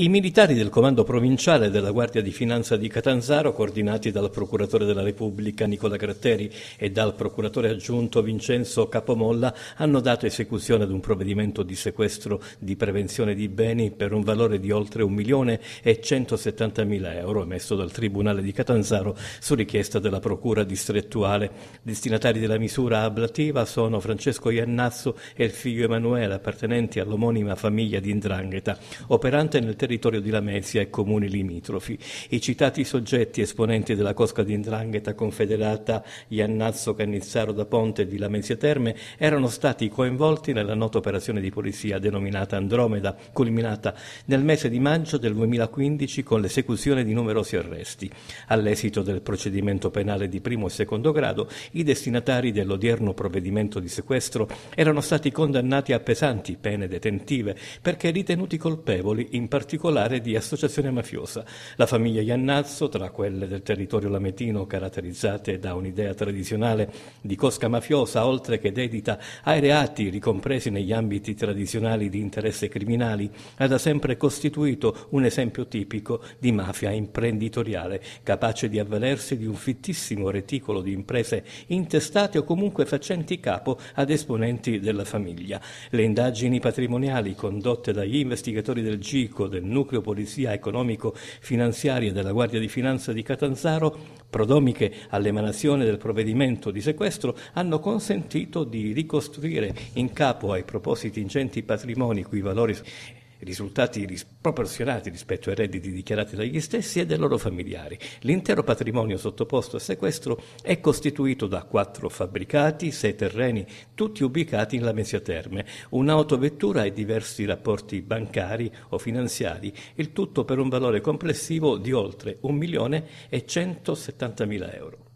I militari del comando provinciale della Guardia di Finanza di Catanzaro, coordinati dal procuratore della Repubblica Nicola Gratteri e dal procuratore aggiunto Vincenzo Capomolla, hanno dato esecuzione ad un provvedimento di sequestro di prevenzione di beni per un valore di oltre 1.170.000 euro emesso dal Tribunale di Catanzaro su richiesta della Procura distrettuale. Destinatari della misura ablativa sono Francesco Iannazzo e il figlio Emanuele, appartenenti all'omonima famiglia di Indrangheta, operante nel territorio territorio di Lamezia e comuni limitrofi. I citati soggetti esponenti della cosca di Indrangheta confederata Iannazzo Cannizzaro da Ponte di Lamezia Terme erano stati coinvolti nella nota operazione di polizia denominata Andromeda, culminata nel mese di maggio del 2015 con l'esecuzione di numerosi arresti. All'esito del procedimento penale di primo e secondo grado, i destinatari dell'odierno provvedimento di sequestro erano stati condannati a pesanti pene detentive perché ritenuti colpevoli in particolare particolare di associazione mafiosa. La famiglia Iannazzo, tra quelle del territorio lametino caratterizzate da un'idea tradizionale di cosca mafiosa, oltre che dedita ai reati ricompresi negli ambiti tradizionali di interesse criminali, ha da sempre costituito un esempio tipico di mafia imprenditoriale, capace di avvalersi di un fittissimo reticolo di imprese intestate o comunque facenti capo ad esponenti della famiglia. Le indagini patrimoniali condotte dagli investigatori del GICO del nucleo polizia economico-finanziaria della Guardia di Finanza di Catanzaro, prodomiche all'emanazione del provvedimento di sequestro, hanno consentito di ricostruire in capo ai propositi ingenti patrimoni cui i valori risultati sproporzionati rispetto ai redditi dichiarati dagli stessi e dai loro familiari. L'intero patrimonio sottoposto a sequestro è costituito da quattro fabbricati, sei terreni, tutti ubicati in Lamezia Terme, un'autovettura e diversi rapporti bancari o finanziari, il tutto per un valore complessivo di oltre 1.170.000 euro.